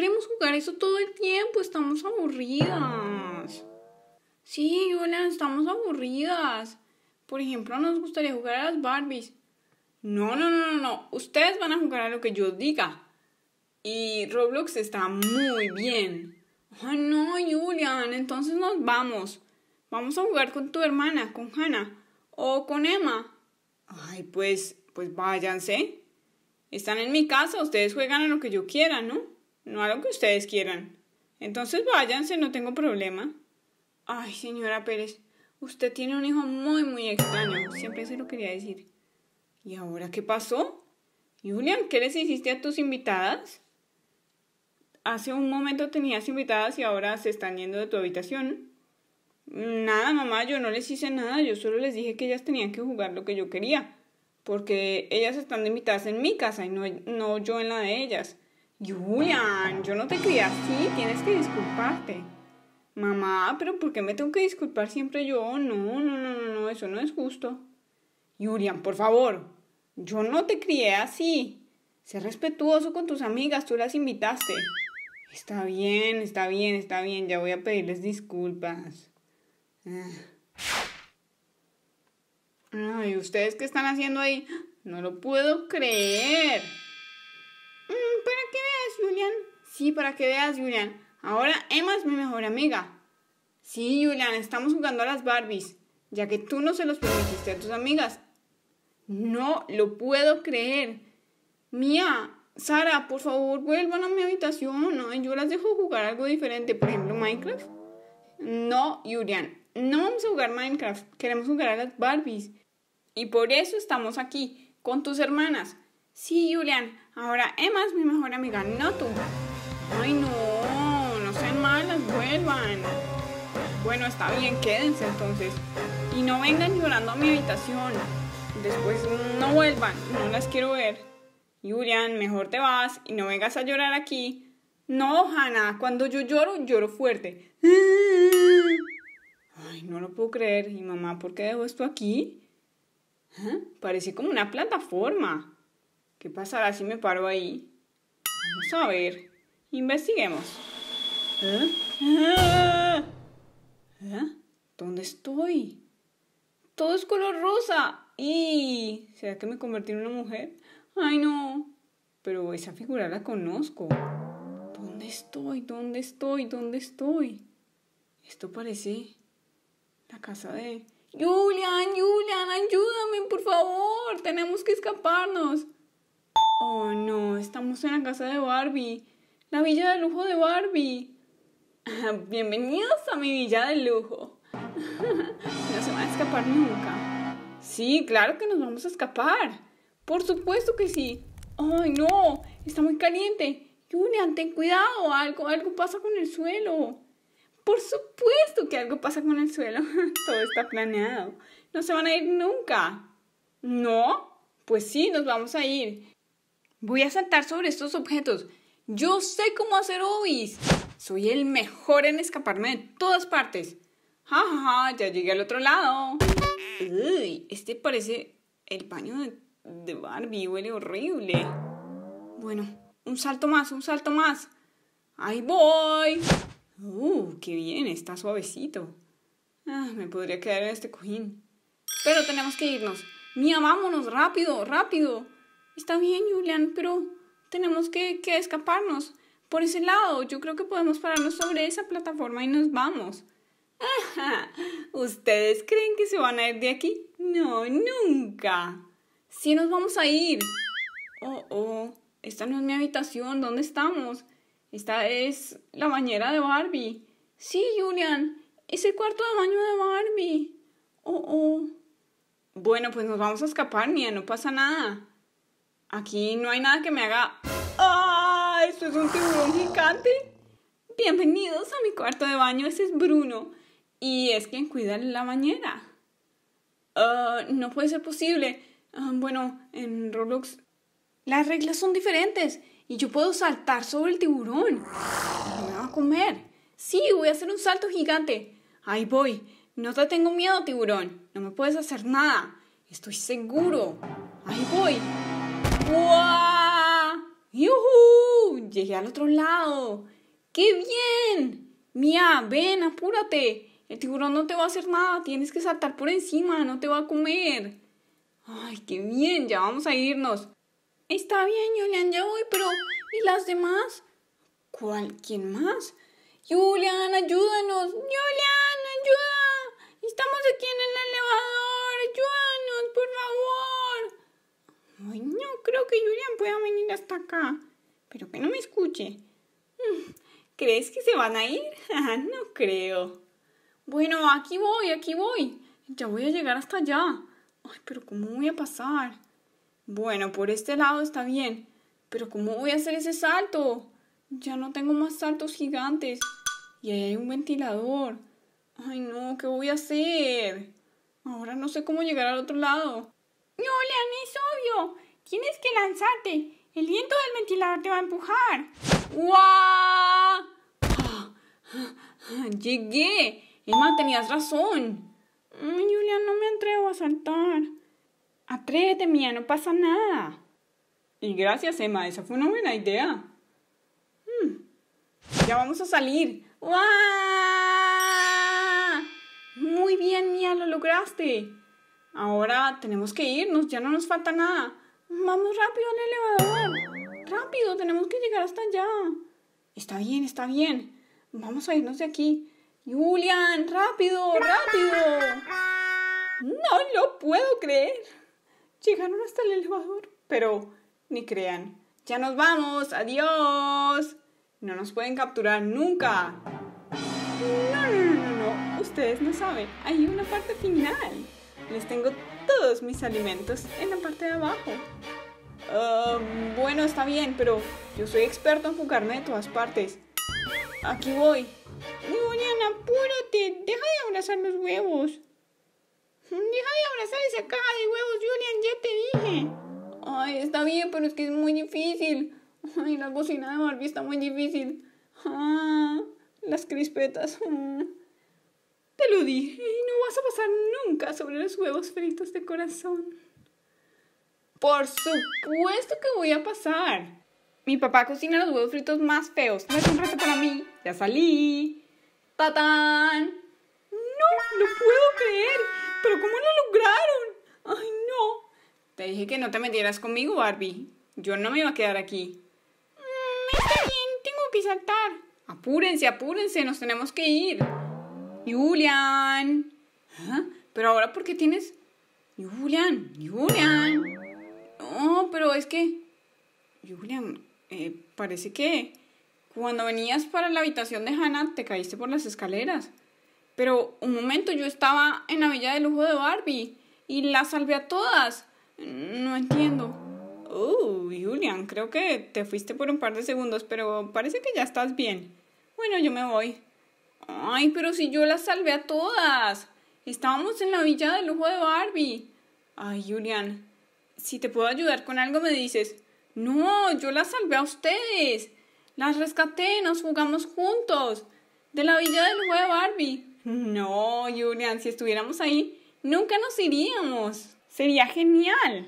queremos jugar eso todo el tiempo, estamos aburridas. Sí, Julian, estamos aburridas. Por ejemplo, nos gustaría jugar a las Barbies. No, no, no, no, no. Ustedes van a jugar a lo que yo diga. Y Roblox está muy bien. Ay, ah, no, Julian, entonces nos vamos. Vamos a jugar con tu hermana, con Hannah o con Emma. Ay, pues, pues váyanse. Están en mi casa, ustedes juegan a lo que yo quiera, ¿no? no a lo que ustedes quieran. Entonces váyanse, no tengo problema. Ay, señora Pérez, usted tiene un hijo muy, muy extraño. Siempre se lo quería decir. ¿Y ahora qué pasó? Julian, ¿qué les hiciste a tus invitadas? Hace un momento tenías invitadas y ahora se están yendo de tu habitación. Nada, mamá, yo no les hice nada, yo solo les dije que ellas tenían que jugar lo que yo quería, porque ellas están invitadas en mi casa y no, no yo en la de ellas. Julian, yo no te crié así, tienes que disculparte. Mamá, pero ¿por qué me tengo que disculpar siempre yo? No, no, no, no, no, eso no es justo. Julian, por favor, yo no te crié así. Sé respetuoso con tus amigas, tú las invitaste. Está bien, está bien, está bien, ya voy a pedirles disculpas. Ah. Ay, ¿ustedes qué están haciendo ahí? No lo puedo creer. Sí, para que veas, Julian. Ahora Emma es mi mejor amiga. Sí, Julian, estamos jugando a las Barbies, ya que tú no se los permitiste a tus amigas. No lo puedo creer. Mía, Sara, por favor, vuelvan a mi habitación. ¿no? Yo las dejo jugar algo diferente, por ejemplo, Minecraft. No, Julian, no vamos a jugar Minecraft. Queremos jugar a las Barbies. Y por eso estamos aquí, con tus hermanas. Sí, Julian, ahora Emma es mi mejor amiga, no tú. Ay, no, no sean malas, vuelvan. Bueno, está bien, quédense entonces. Y no vengan llorando a mi habitación. Después no vuelvan, no las quiero ver. Julian, mejor te vas y no vengas a llorar aquí. No, Hannah, cuando yo lloro, lloro fuerte. Ay, no lo puedo creer. ¿Y mamá por qué dejo esto aquí? ¿Ah? ¡Parece como una plataforma. ¿Qué pasará si me paro ahí? Vamos a ver. Investiguemos. ¿Eh? ¿Eh? ¿Dónde estoy? Todo es color rosa. ¿Y será que me convertí en una mujer? Ay, no. Pero esa figura la conozco. ¿Dónde estoy? ¿Dónde estoy? ¿Dónde estoy? Esto parece la casa de... Julian, Julian, ayúdame, por favor. Tenemos que escaparnos. Oh, no, estamos en la casa de Barbie. La villa de lujo de Barbie. Bienvenidos a mi villa de lujo. no se van a escapar nunca. Sí, claro que nos vamos a escapar. Por supuesto que sí. Ay, no, está muy caliente. Julian, ten cuidado, algo, algo pasa con el suelo. Por supuesto que algo pasa con el suelo. Todo está planeado. No se van a ir nunca. ¿No? Pues sí, nos vamos a ir. Voy a saltar sobre estos objetos. Yo sé cómo hacer obis. Soy el mejor en escaparme de todas partes. Ja, ja, ja ya llegué al otro lado. Uy, este parece el paño de, Barbie. Huele horrible. Bueno, un salto más, un salto más. Ahí voy. Uh, qué bien, está suavecito. Ah, me podría quedar en este cojín. Pero tenemos que irnos. Mía, vámonos, rápido, rápido. Está bien, Julián, pero tenemos que, escaparnos por ese lado. Yo creo que podemos pararnos sobre esa plataforma y nos vamos. ¿Ustedes creen que se van a ir de aquí? No, nunca. Sí nos vamos a ir. Oh, oh, esta no es mi habitación. ¿Dónde estamos? Esta es la bañera de Barbie. Sí, Julian, es el cuarto de baño de Barbie. Oh, oh. Bueno, pues nos vamos a escapar, Nia, no pasa nada. Aquí no hay nada que me haga... ¡Ah! ¡Esto es un tiburón gigante! Bienvenidos a mi cuarto de baño, ese es Bruno. Y es quien cuida la bañera. Ah, no puede ser posible. Ah, bueno, en Roblox las reglas son diferentes y yo puedo saltar sobre el tiburón. Me va a comer. Sí, voy a hacer un salto gigante. Ahí voy. No te tengo miedo, tiburón. No me puedes hacer nada. Estoy seguro. Ahí voy. ¡Wow! Llegué al otro lado. ¡Qué bien! Mía, ven, apúrate. El tiburón no te va a hacer nada. Tienes que saltar por encima, no te va a comer. ¡Ay, qué bien! Ya vamos a irnos. Está bien, Julian! ya voy, pero ¿y las demás? ¿Cuál? ¿Quién más? ¡Julian, ayúdanos. pueda venir hasta acá, pero que no me escuche. Mm, ¿Crees que se van a ir? Ah, no creo. Bueno, aquí voy, aquí voy. Ya voy a llegar hasta allá. Ay, pero ¿cómo voy a pasar? Bueno, por este lado está bien, pero ¿cómo voy a hacer ese salto? Ya no tengo más saltos gigantes. Y ahí hay un ventilador. Ay, no, ¿qué voy a hacer? Ahora no sé cómo llegar al otro lado. No, Leon, es obvio. Tienes que lanzarte. El viento del ventilador te va a empujar. ¡Guau! Llegué. Emma, tenías razón. Ay, Julia, no me atrevo a saltar. Atrévete, mía, no pasa nada. Y gracias, Emma, esa fue una buena idea. Hmm. Ya vamos a salir. ¡Guau! Muy bien, Mía, lo lograste. Ahora tenemos que irnos, ya no nos falta nada. Vamos rápido al elevador. Rápido, tenemos que llegar hasta allá. Está bien, está bien. Vamos a irnos de aquí. Julian, rápido, rápido. No lo puedo creer. Llegaron hasta el elevador, pero ni crean. Ya nos vamos, adiós. No nos pueden capturar nunca. No, no, no, no, Ustedes no saben. Hay una parte final. Les tengo mis alimentos en la parte de abajo. bueno, está bien, pero yo soy experto en jugarme de todas partes. Aquí voy. Julian apúrate. Deja de abrazar los huevos. Deja de abrazar esa caja de huevos, Julian, ya te dije. Ay, está bien, pero es que es muy difícil. la cocina de Barbie está muy difícil. Ah, las crispetas. Mm. Te lo dije y no vas a pasar nunca sobre los huevos fritos de corazón. Por supuesto que voy a pasar. Mi papá cocina los huevos fritos más feos. No es un reto para mí. Ya salí. ¡Tatán! No, no puedo creer. ¿Pero cómo lo lograron? Ay, no. Te dije que no te metieras conmigo, Barbie. Yo no me iba a quedar aquí. Mm, está bien, tengo que saltar. Apúrense, apúrense, nos tenemos que ir. ¡Julian! ¿Ah? Pero ahora, ¿por qué tienes ¡Julian! ¡Julian! No, pero es que, Julian, eh, parece que cuando venías para la habitación de Hannah te caíste por las escaleras. Pero un momento, yo estaba en la villa de lujo de Barbie y la salvé a todas. No entiendo. Oh, Julian, creo que te fuiste por un par de segundos, pero parece que ya estás bien. Bueno, yo me voy. Ay, pero si yo las salvé a todas. Estábamos en la villa del lujo de Barbie. Ay, Julian, si te puedo ayudar con algo me dices. No, yo las salvé a ustedes. Las rescaté, nos jugamos juntos. De la villa del lujo de Barbie. No, Julian, si estuviéramos ahí, nunca nos iríamos. Sería genial.